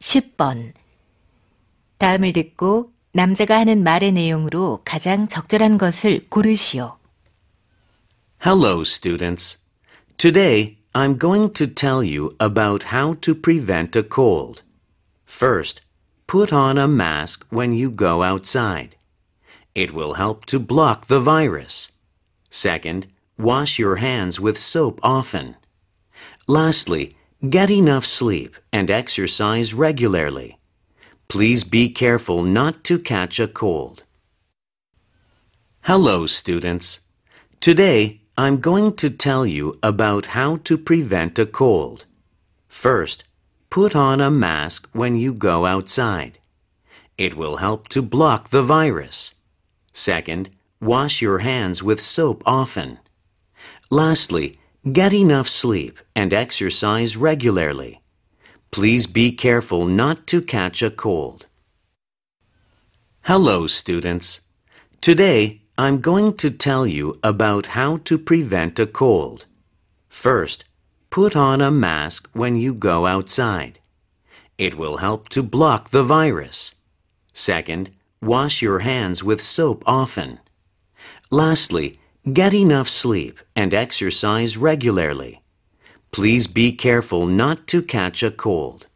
10번. 다음을 듣고 남자가 하는 말의 내용으로 가장 적절한 것을 고르시오. Hello, students. Today, I'm going to tell you about how to prevent a cold. First, put on a mask when you go outside. It will help to block the virus. Second, wash your hands with soap often. Lastly, Get enough sleep and exercise regularly. Please be careful not to catch a cold. Hello, students. Today, I'm going to tell you about how to prevent a cold. First, put on a mask when you go outside. It will help to block the virus. Second, wash your hands with soap often. Lastly, Get enough sleep and exercise regularly. Please be careful not to catch a cold. Hello, students. Today, I'm going to tell you about how to prevent a cold. First, put on a mask when you go outside. It will help to block the virus. Second, wash your hands with soap often. Lastly, Get enough sleep and exercise regularly. Please be careful not to catch a cold.